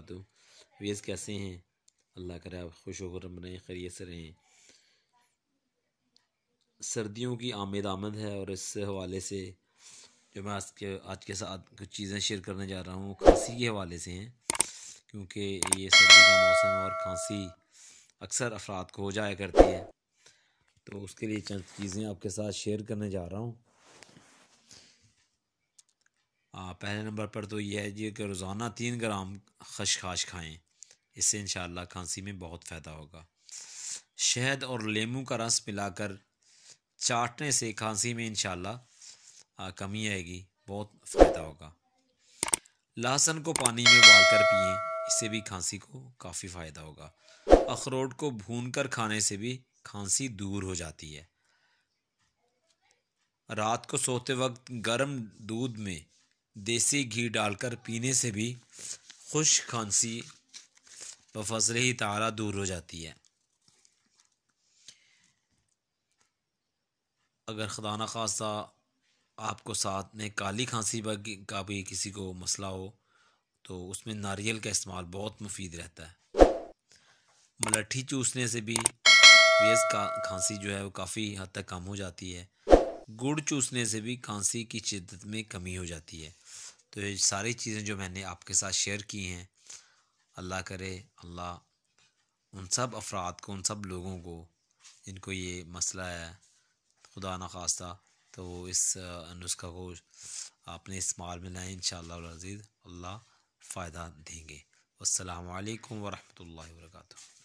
वरक वेज़ कैसे हैं अल्लाह करे आप खुश होकर बनाए खरीत से रहें सर्दियों की आमद आमद है और इस हवाले से जो मैं आज के आज के साथ कुछ चीज़ें शेयर करने जा रहा हूँ खांसी के हवाले से हैं क्योंकि ये सर्दी का मौसम और खांसी अक्सर अफराद को हो जाया करती है तो उसके लिए चंद चीज़ें आपके साथ शेयर करने जा रहा हूँ आ, पहले नंबर पर तो यह है जी कि रोज़ाना तीन ग्राम खशखाश खाएं इससे इन खांसी में बहुत फ़ायदा होगा शहद और लेमू का रस मिलाकर चाटने से खांसी में इन कमी आएगी बहुत फ़ायदा होगा लहसन को पानी में उबाल कर पिए इससे भी खांसी को काफ़ी फ़ायदा होगा अखरोट को भून कर खाने से भी खांसी दूर हो जाती है रात को सोते वक्त गर्म दूध में देसी घी डालकर पीने से भी खुश खांसी बफसल ही तारा दूर हो जाती है अगर खदाना खासा आपको साथ में काली खांसी का भी किसी को मसला हो तो उसमें नारियल का इस्तेमाल बहुत मुफीद रहता है मलठी चूसने से भी वेज का खांसी जो है वो काफ़ी हद तक कम हो जाती है गुड़ चूसने से भी खांसी की शिद्दत में कमी हो जाती है तो ये सारी चीज़ें जो मैंने आपके साथ शेयर की हैं अल्लाह करे अल्लाह उन सब अफराद को उन सब लोगों को जिनको ये मसला है खुदा न खास्ता तो इस नुस्खा को आपने इस्तेमाल में लाएँ इन शजीज़ अल्लाह फ़ायदा देंगे असलकम वरहमल वर्का